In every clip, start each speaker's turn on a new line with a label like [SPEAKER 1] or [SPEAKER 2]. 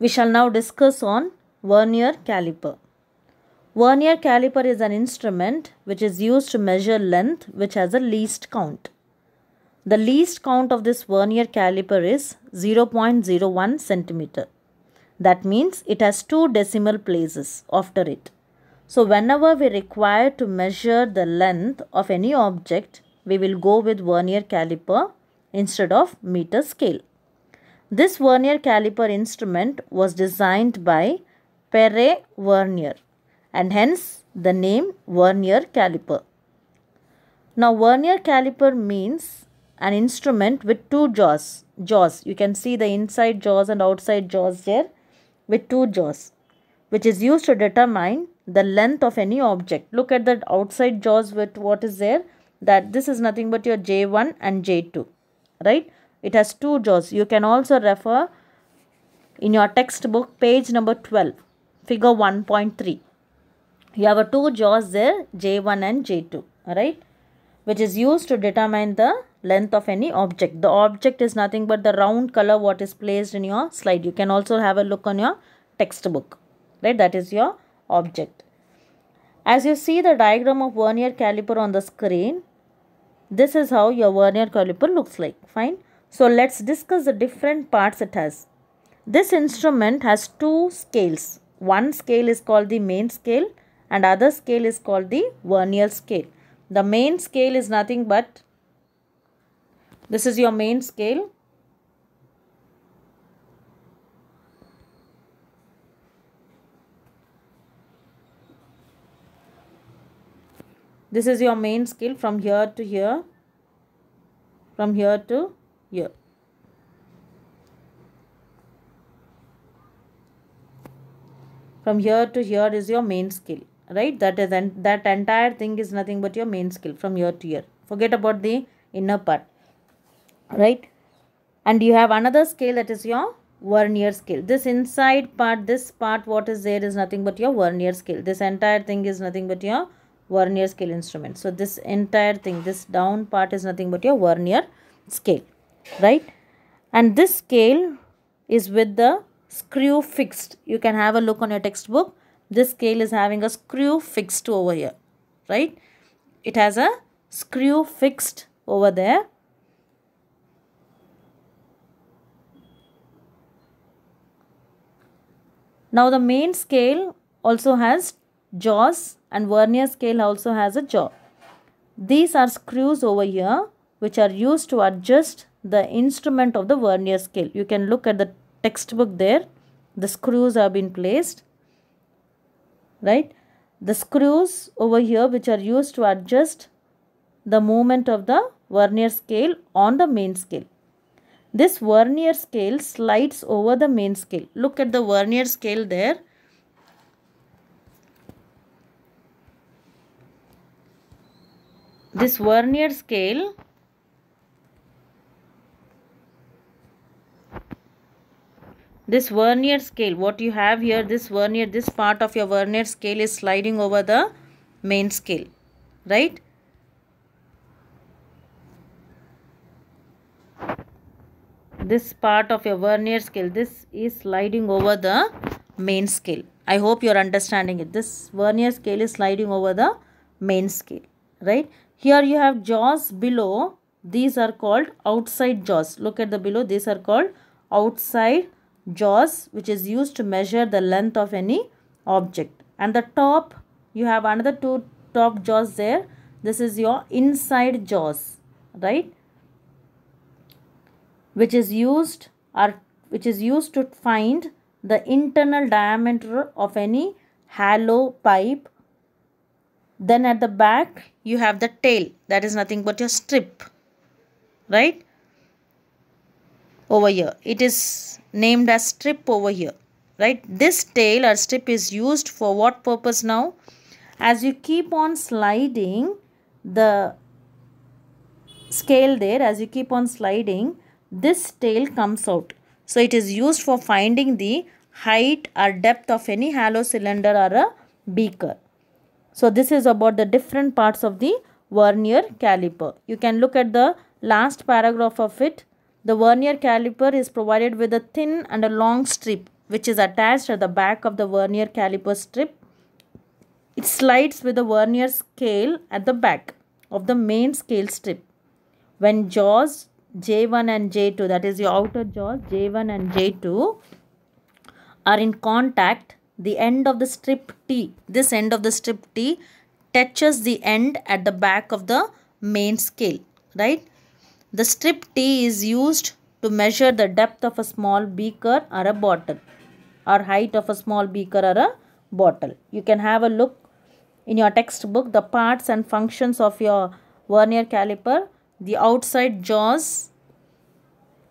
[SPEAKER 1] We shall now discuss on vernier caliper. Vernier caliper is an instrument which is used to measure length which has a least count. The least count of this vernier caliper is 0.01 centimeter. That means it has two decimal places after it. So whenever we require to measure the length of any object, we will go with vernier caliper instead of meter scale. This vernier caliper instrument was designed by Pere Vernier and hence the name vernier caliper. Now vernier caliper means an instrument with two jaws. Jaws. You can see the inside jaws and outside jaws there with two jaws which is used to determine the length of any object. Look at the outside jaws with what is there that this is nothing but your J1 and J2 right. It has two jaws. You can also refer in your textbook page number 12 figure 1.3. You have a two jaws there J1 and J2 alright which is used to determine the length of any object. The object is nothing but the round color what is placed in your slide. You can also have a look on your textbook right that is your object. As you see the diagram of vernier caliper on the screen, this is how your vernier caliper looks like. Fine. So let's discuss the different parts it has. This instrument has two scales. One scale is called the main scale and other scale is called the vernier scale. The main scale is nothing but this is your main scale. This is your main scale from here to here, from here to year. From here to here is your main skill, right? That is and that entire thing is nothing but your main skill from here to here, Forget about the inner part, right? And you have another scale that is your vernier scale this inside part this part what is there is nothing but your vernier scale this entire thing is nothing but your vernier scale instrument so this entire thing this down part is nothing but your vernier scale right and this scale is with the screw fixed you can have a look on your textbook this scale is having a screw fixed over here right it has a screw fixed over there now the main scale also has jaws and vernier scale also has a jaw these are screws over here which are used to adjust the instrument of the vernier scale. You can look at the textbook there. The screws have been placed, right? The screws over here which are used to adjust the movement of the vernier scale on the main scale. This vernier scale slides over the main scale. Look at the vernier scale there. This vernier scale this vernier scale what you have here this vernier this part of your vernier scale is sliding over the main scale right this part of your vernier scale this is sliding over the main scale i hope you're understanding it this vernier scale is sliding over the main scale right here you have jaws below these are called outside jaws look at the below these are called outside jaws which is used to measure the length of any object and the top you have another two top jaws there this is your inside jaws right which is used or which is used to find the internal diameter of any hollow pipe then at the back you have the tail that is nothing but your strip right over here. It is named as strip over here, right? This tail or strip is used for what purpose now? As you keep on sliding the scale there, as you keep on sliding, this tail comes out. So it is used for finding the height or depth of any hollow cylinder or a beaker. So this is about the different parts of the vernier caliper. You can look at the last paragraph of it. The vernier caliper is provided with a thin and a long strip which is attached at the back of the vernier caliper strip. It slides with the vernier scale at the back of the main scale strip. When jaws J1 and J2 that is the outer jaws J1 and J2 are in contact the end of the strip T this end of the strip T touches the end at the back of the main scale right the strip T is used to measure the depth of a small beaker or a bottle or height of a small beaker or a bottle. You can have a look in your textbook the parts and functions of your vernier caliper. The outside jaws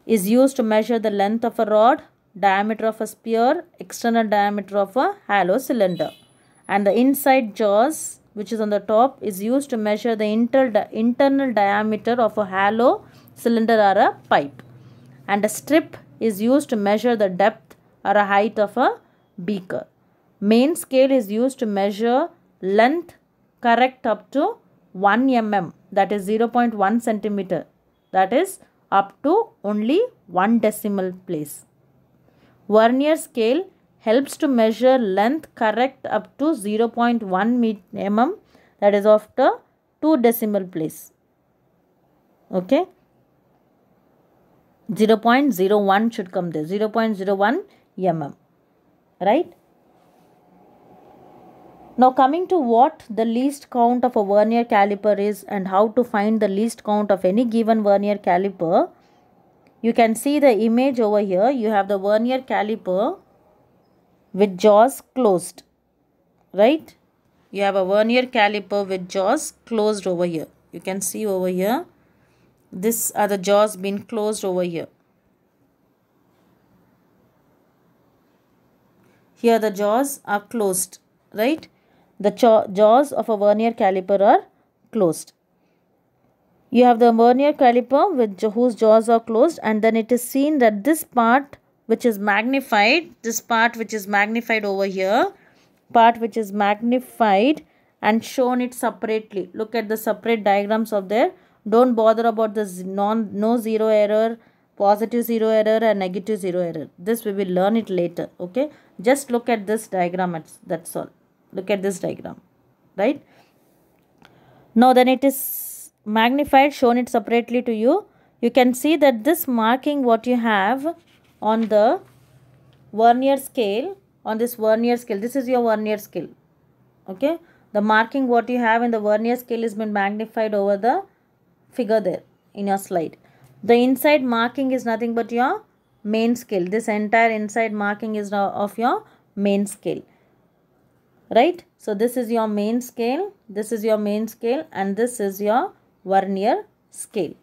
[SPEAKER 1] is used to measure the length of a rod, diameter of a spear, external diameter of a hollow cylinder. And the inside jaws which is on the top is used to measure the inter internal diameter of a hollow cylinder or a pipe and a strip is used to measure the depth or a height of a beaker. Main scale is used to measure length correct up to 1 mm that is 0.1 centimeter that is up to only one decimal place. Vernier scale helps to measure length correct up to 0.1 mm that is after 2 decimal place okay 0.01 should come there 0.01 mm right now coming to what the least count of a vernier caliper is and how to find the least count of any given vernier caliper you can see the image over here you have the vernier caliper with jaws closed. Right? You have a vernier caliper with jaws closed over here. You can see over here. This are the jaws being closed over here. Here the jaws are closed. Right? The jaws of a vernier caliper are closed. You have the vernier caliper with whose jaws are closed and then it is seen that this part which is magnified this part which is magnified over here part which is magnified and shown it separately look at the separate diagrams of there don't bother about this non no zero error positive zero error and negative zero error this we will learn it later okay just look at this diagram that's all look at this diagram right now then it is magnified shown it separately to you you can see that this marking what you have on the vernier scale on this vernier scale this is your vernier scale okay the marking what you have in the vernier scale has been magnified over the figure there in your slide the inside marking is nothing but your main scale this entire inside marking is of your main scale right so this is your main scale this is your main scale and this is your vernier scale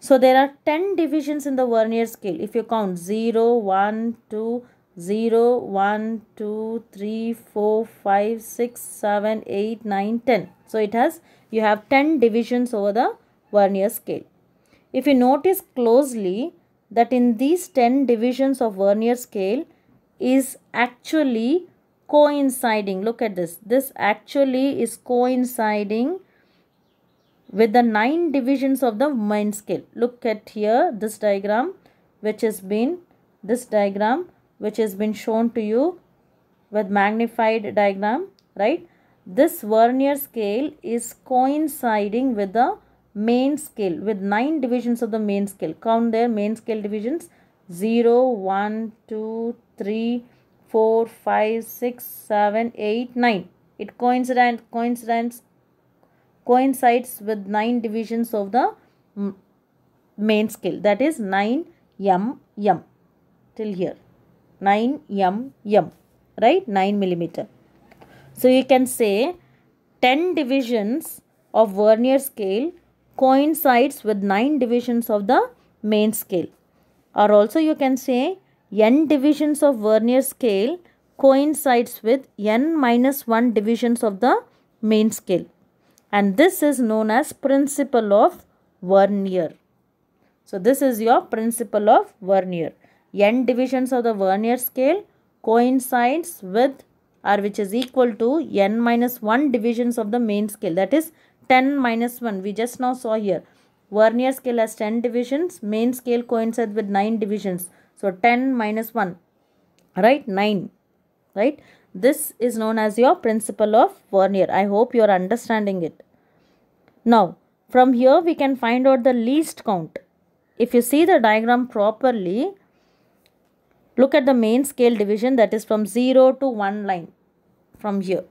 [SPEAKER 1] so there are 10 divisions in the vernier scale. If you count 0, 1, 2, 0, 1, 2, 3, 4, 5, 6, 7, 8, 9, 10. So it has, you have 10 divisions over the vernier scale. If you notice closely that in these 10 divisions of vernier scale is actually coinciding. Look at this. This actually is coinciding with the nine divisions of the mind scale. Look at here this diagram which has been this diagram which has been shown to you with magnified diagram right. This vernier scale is coinciding with the main scale with nine divisions of the main scale. Count their main scale divisions 0, 1, 2, 3, 4, 5, 6, 7, 8, 9. It coincides, coincides coincides with 9 divisions of the main scale that is 9 m m till here 9 m m right 9 millimeter. So you can say 10 divisions of vernier scale coincides with 9 divisions of the main scale or also you can say n divisions of vernier scale coincides with n minus 1 divisions of the main scale and this is known as principle of vernier. So this is your principle of vernier. N divisions of the vernier scale coincides with or which is equal to n minus 1 divisions of the main scale that is 10 minus 1 we just now saw here. Vernier scale has 10 divisions, main scale coincides with 9 divisions. So 10 minus 1, right? 9, right? This is known as your principle of Vernier. I hope you are understanding it. Now, from here we can find out the least count. If you see the diagram properly, look at the main scale division that is from 0 to 1 line from here.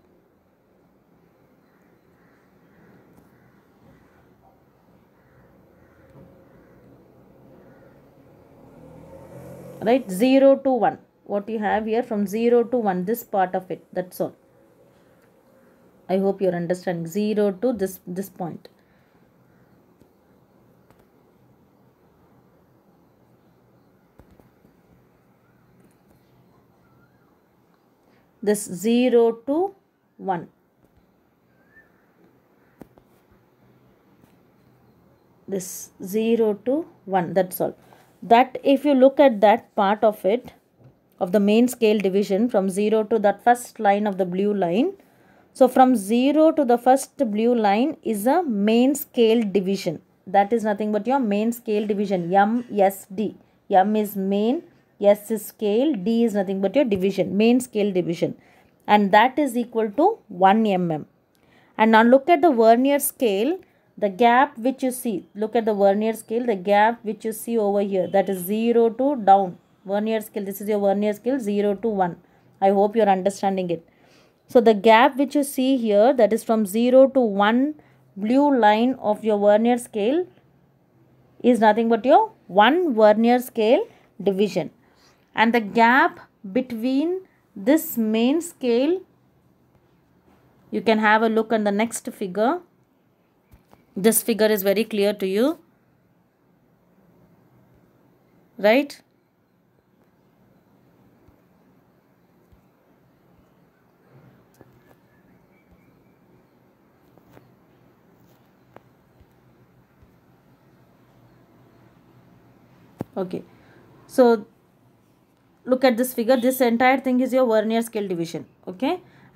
[SPEAKER 1] Right, 0 to 1 what you have here from 0 to 1 this part of it that's all I hope you're understanding 0 to this this point this 0 to 1 this 0 to 1 that's all that if you look at that part of it of the main scale division from 0 to that first line of the blue line. So, from 0 to the first blue line is a main scale division. That is nothing but your main scale division. M, S, D. M is main, S is scale, D is nothing but your division, main scale division. And that is equal to 1 mm. And now look at the vernier scale. The gap which you see, look at the vernier scale, the gap which you see over here, that is 0 to down vernier scale this is your vernier scale 0 to 1 i hope you're understanding it so the gap which you see here that is from 0 to 1 blue line of your vernier scale is nothing but your one vernier scale division and the gap between this main scale you can have a look on the next figure this figure is very clear to you right okay so look at this figure this entire thing is your vernier scale division okay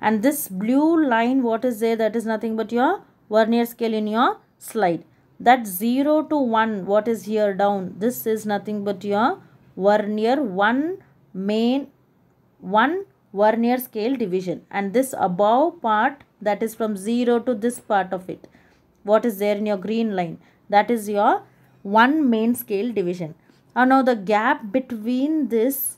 [SPEAKER 1] and this blue line what is there that is nothing but your vernier scale in your slide that 0 to 1 what is here down this is nothing but your vernier one main one vernier scale division and this above part that is from 0 to this part of it what is there in your green line that is your one main scale division and now the gap between this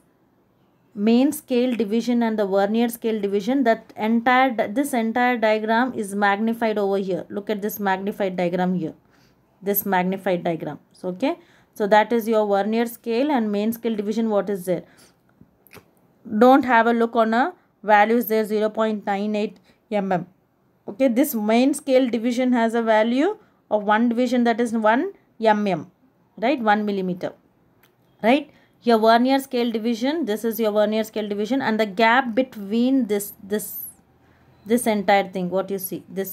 [SPEAKER 1] main scale division and the vernier scale division that entire this entire diagram is magnified over here look at this magnified diagram here this magnified diagram so okay so that is your vernier scale and main scale division what is there don't have a look on a values there 0 0.98 mm okay this main scale division has a value of one division that is 1 mm right 1 millimeter right your vernier scale division this is your vernier scale division and the gap between this this this entire thing what you see this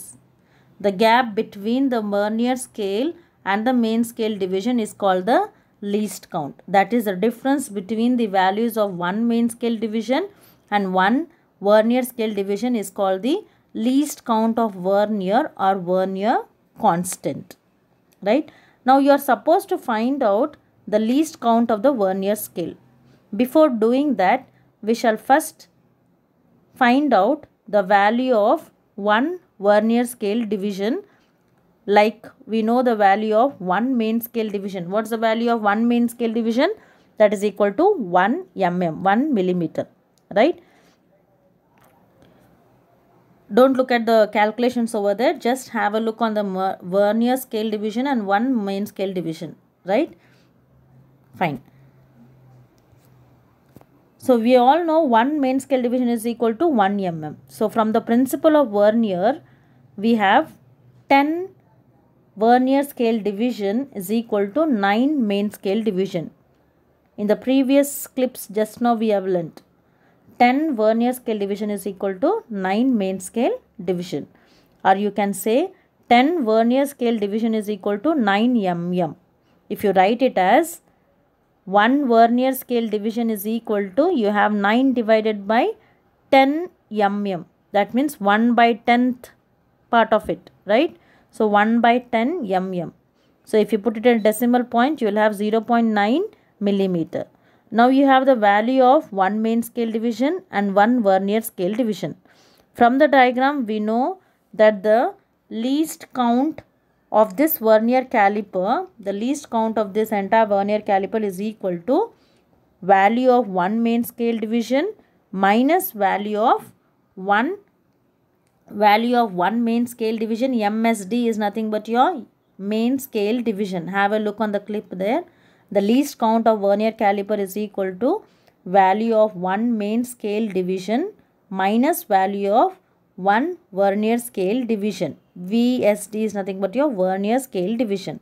[SPEAKER 1] the gap between the vernier scale and the main scale division is called the least count that is the difference between the values of one main scale division and one vernier scale division is called the least count of vernier or vernier constant right now you are supposed to find out the least count of the vernier scale. Before doing that, we shall first find out the value of one vernier scale division like we know the value of one main scale division. What's the value of one main scale division? That is equal to 1 mm, 1 millimeter, right? Don't look at the calculations over there. Just have a look on the vernier scale division and one main scale division, right? Fine. So we all know one main scale division is equal to 1 mm. So from the principle of vernier, we have 10 vernier scale division is equal to 9 main scale division. In the previous clips just now we have learnt 10 vernier scale division is equal to 9 main scale division. Or you can say 10 vernier scale division is equal to 9 mm. If you write it as 1 vernier scale division is equal to you have 9 divided by 10 mm that means 1 by 10th part of it right so 1 by 10 mm so if you put it in decimal point you will have 0 0.9 millimeter now you have the value of one main scale division and one vernier scale division from the diagram we know that the least count of this vernier caliper, the least count of this entire vernier caliper is equal to value of one main scale division minus value of one value of one main scale division MSD is nothing but your main scale division. Have a look on the clip there. The least count of vernier caliper is equal to value of one main scale division minus value of one vernier scale division. VSD is nothing but your vernier scale division.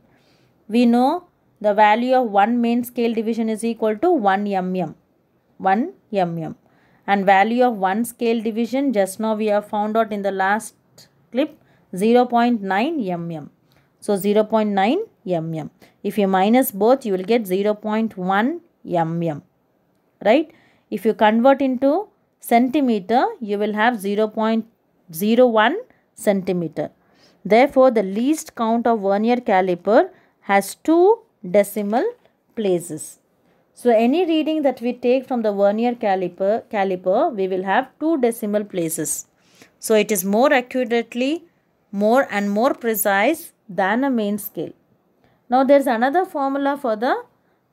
[SPEAKER 1] We know the value of one main scale division is equal to 1 mm. 1 mm. And value of one scale division just now we have found out in the last clip 0 0.9 mm. So 0 0.9 mm. If you minus both you will get 0 0.1 mm. Right. If you convert into centimeter you will have 0 0.2 0.01 centimeter. Therefore, the least count of vernier caliper has two decimal places. So, any reading that we take from the vernier caliper, caliper we will have two decimal places. So, it is more accurately, more and more precise than a main scale. Now, there is another formula for the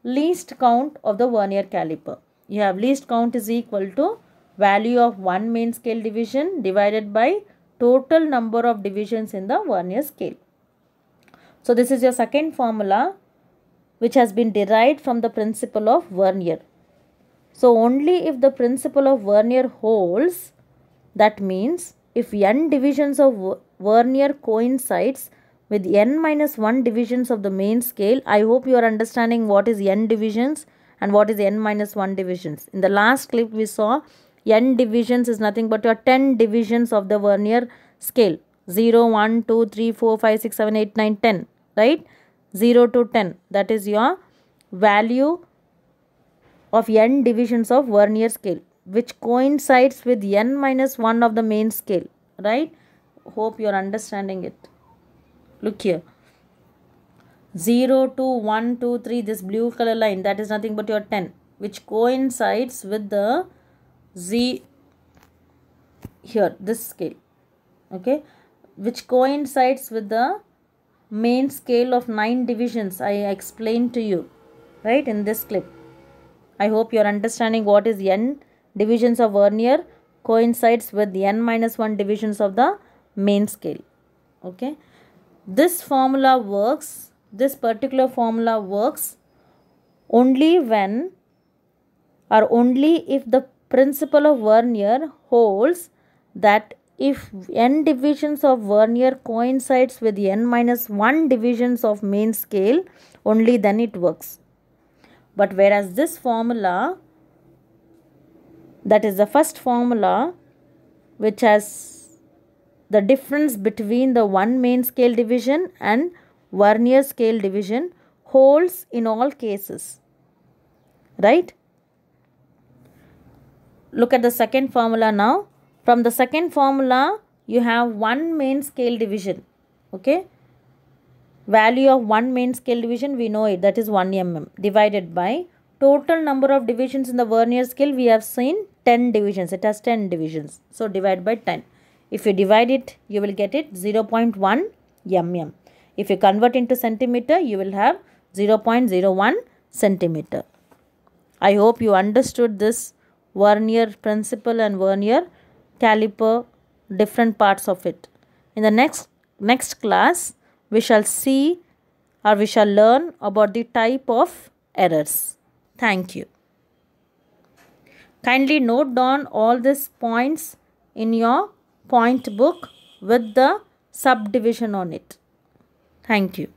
[SPEAKER 1] least count of the vernier caliper. You have least count is equal to value of one main scale division divided by total number of divisions in the Vernier scale. So this is your second formula which has been derived from the principle of Vernier. So only if the principle of Vernier holds that means if n divisions of Vernier coincides with n minus 1 divisions of the main scale. I hope you are understanding what is n divisions and what is n minus 1 divisions. In the last clip we saw n divisions is nothing but your 10 divisions of the vernier scale 0 1 2 3 4 5 6 7 8 9 10 right 0 to 10 that is your value of n divisions of vernier scale which coincides with n minus 1 of the main scale right hope you are understanding it look here 0 to 1 2 3 this blue color line that is nothing but your 10 which coincides with the z here this scale okay which coincides with the main scale of nine divisions i explained to you right in this clip i hope you are understanding what is n divisions of vernier coincides with the n minus 1 divisions of the main scale okay this formula works this particular formula works only when or only if the principle of Vernier holds that if n divisions of Vernier coincides with n minus 1 divisions of main scale, only then it works. But whereas this formula, that is the first formula, which has the difference between the one main scale division and Vernier scale division holds in all cases, right? Look at the second formula now. From the second formula, you have one main scale division. Okay. Value of one main scale division, we know it. That is 1 mm divided by total number of divisions in the vernier scale. We have seen 10 divisions. It has 10 divisions. So, divide by 10. If you divide it, you will get it 0.1 mm. If you convert into centimeter, you will have 0.01 centimeter. I hope you understood this vernier principle and vernier caliper different parts of it. In the next next class we shall see or we shall learn about the type of errors. Thank you. Kindly note down all these points in your point book with the subdivision on it. Thank you.